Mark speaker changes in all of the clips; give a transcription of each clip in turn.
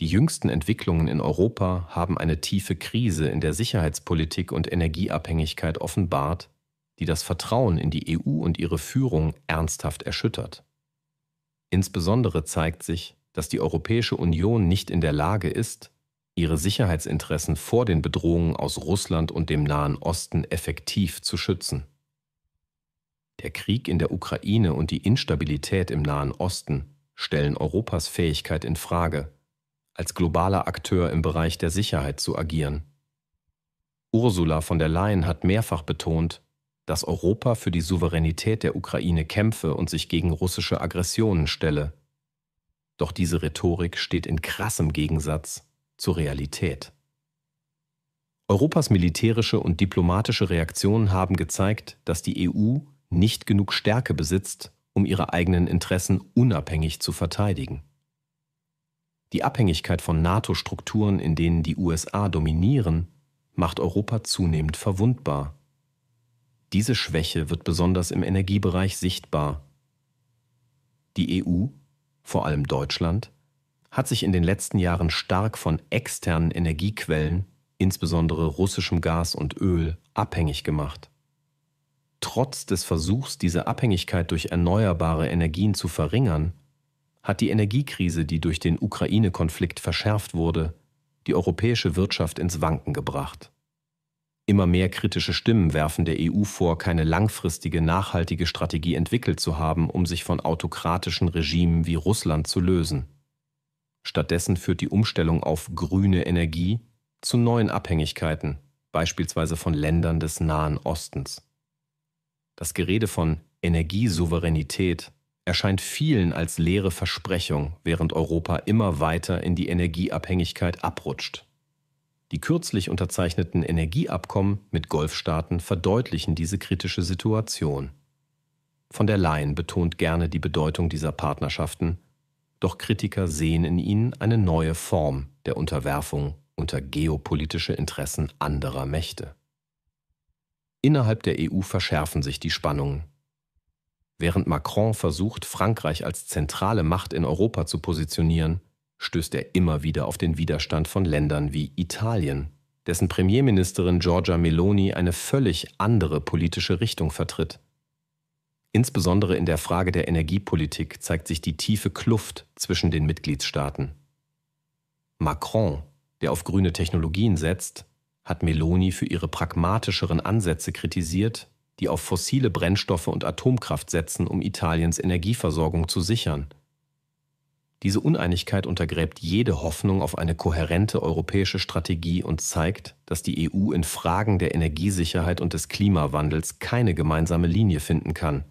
Speaker 1: Die jüngsten Entwicklungen in Europa haben eine tiefe Krise in der Sicherheitspolitik und Energieabhängigkeit offenbart, die das Vertrauen in die EU und ihre Führung ernsthaft erschüttert. Insbesondere zeigt sich, dass die Europäische Union nicht in der Lage ist, ihre Sicherheitsinteressen vor den Bedrohungen aus Russland und dem Nahen Osten effektiv zu schützen. Der Krieg in der Ukraine und die Instabilität im Nahen Osten stellen Europas Fähigkeit in Frage, als globaler Akteur im Bereich der Sicherheit zu agieren. Ursula von der Leyen hat mehrfach betont, dass Europa für die Souveränität der Ukraine kämpfe und sich gegen russische Aggressionen stelle. Doch diese Rhetorik steht in krassem Gegensatz zur Realität. Europas militärische und diplomatische Reaktionen haben gezeigt, dass die EU nicht genug Stärke besitzt, um ihre eigenen Interessen unabhängig zu verteidigen. Die Abhängigkeit von NATO-Strukturen, in denen die USA dominieren, macht Europa zunehmend verwundbar. Diese Schwäche wird besonders im Energiebereich sichtbar. Die EU, vor allem Deutschland, hat sich in den letzten Jahren stark von externen Energiequellen, insbesondere russischem Gas und Öl, abhängig gemacht. Trotz des Versuchs, diese Abhängigkeit durch erneuerbare Energien zu verringern, hat die Energiekrise, die durch den Ukraine-Konflikt verschärft wurde, die europäische Wirtschaft ins Wanken gebracht. Immer mehr kritische Stimmen werfen der EU vor, keine langfristige, nachhaltige Strategie entwickelt zu haben, um sich von autokratischen Regimen wie Russland zu lösen. Stattdessen führt die Umstellung auf grüne Energie zu neuen Abhängigkeiten, beispielsweise von Ländern des Nahen Ostens. Das Gerede von Energiesouveränität erscheint vielen als leere Versprechung, während Europa immer weiter in die Energieabhängigkeit abrutscht. Die kürzlich unterzeichneten Energieabkommen mit Golfstaaten verdeutlichen diese kritische Situation. Von der Leyen betont gerne die Bedeutung dieser Partnerschaften, doch Kritiker sehen in ihnen eine neue Form der Unterwerfung unter geopolitische Interessen anderer Mächte. Innerhalb der EU verschärfen sich die Spannungen. Während Macron versucht, Frankreich als zentrale Macht in Europa zu positionieren, stößt er immer wieder auf den Widerstand von Ländern wie Italien, dessen Premierministerin Giorgia Meloni eine völlig andere politische Richtung vertritt. Insbesondere in der Frage der Energiepolitik zeigt sich die tiefe Kluft zwischen den Mitgliedstaaten. Macron, der auf grüne Technologien setzt, hat Meloni für ihre pragmatischeren Ansätze kritisiert die auf fossile Brennstoffe und Atomkraft setzen, um Italiens Energieversorgung zu sichern. Diese Uneinigkeit untergräbt jede Hoffnung auf eine kohärente europäische Strategie und zeigt, dass die EU in Fragen der Energiesicherheit und des Klimawandels keine gemeinsame Linie finden kann.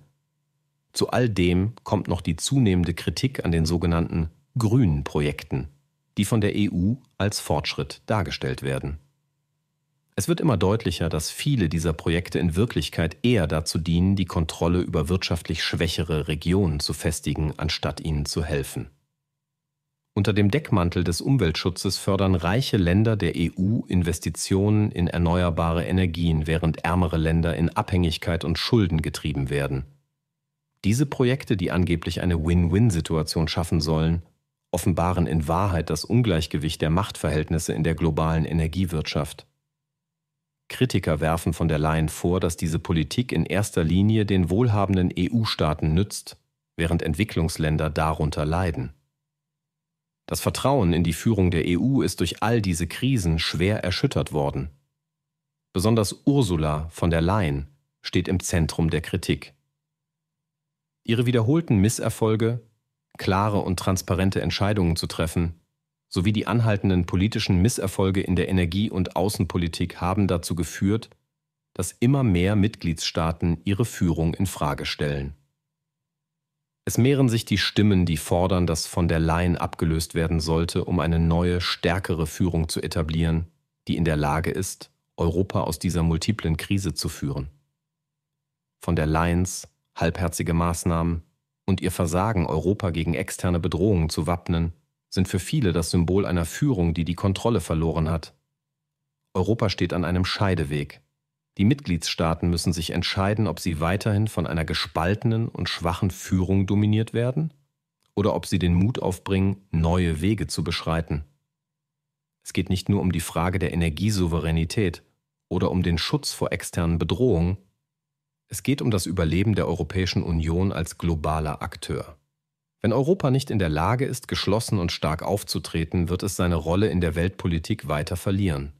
Speaker 1: Zu all dem kommt noch die zunehmende Kritik an den sogenannten grünen Projekten, die von der EU als Fortschritt dargestellt werden. Es wird immer deutlicher, dass viele dieser Projekte in Wirklichkeit eher dazu dienen, die Kontrolle über wirtschaftlich schwächere Regionen zu festigen, anstatt ihnen zu helfen. Unter dem Deckmantel des Umweltschutzes fördern reiche Länder der EU Investitionen in erneuerbare Energien, während ärmere Länder in Abhängigkeit und Schulden getrieben werden. Diese Projekte, die angeblich eine Win-Win-Situation schaffen sollen, offenbaren in Wahrheit das Ungleichgewicht der Machtverhältnisse in der globalen Energiewirtschaft. Kritiker werfen von der Leyen vor, dass diese Politik in erster Linie den wohlhabenden EU-Staaten nützt, während Entwicklungsländer darunter leiden. Das Vertrauen in die Führung der EU ist durch all diese Krisen schwer erschüttert worden. Besonders Ursula von der Leyen steht im Zentrum der Kritik. Ihre wiederholten Misserfolge, klare und transparente Entscheidungen zu treffen, sowie die anhaltenden politischen Misserfolge in der Energie- und Außenpolitik haben dazu geführt, dass immer mehr Mitgliedstaaten ihre Führung in Frage stellen. Es mehren sich die Stimmen, die fordern, dass von der Leyen abgelöst werden sollte, um eine neue, stärkere Führung zu etablieren, die in der Lage ist, Europa aus dieser multiplen Krise zu führen. Von der Leyens halbherzige Maßnahmen und ihr Versagen, Europa gegen externe Bedrohungen zu wappnen, sind für viele das Symbol einer Führung, die die Kontrolle verloren hat. Europa steht an einem Scheideweg. Die Mitgliedstaaten müssen sich entscheiden, ob sie weiterhin von einer gespaltenen und schwachen Führung dominiert werden oder ob sie den Mut aufbringen, neue Wege zu beschreiten. Es geht nicht nur um die Frage der Energiesouveränität oder um den Schutz vor externen Bedrohungen, es geht um das Überleben der Europäischen Union als globaler Akteur. Wenn Europa nicht in der Lage ist, geschlossen und stark aufzutreten, wird es seine Rolle in der Weltpolitik weiter verlieren.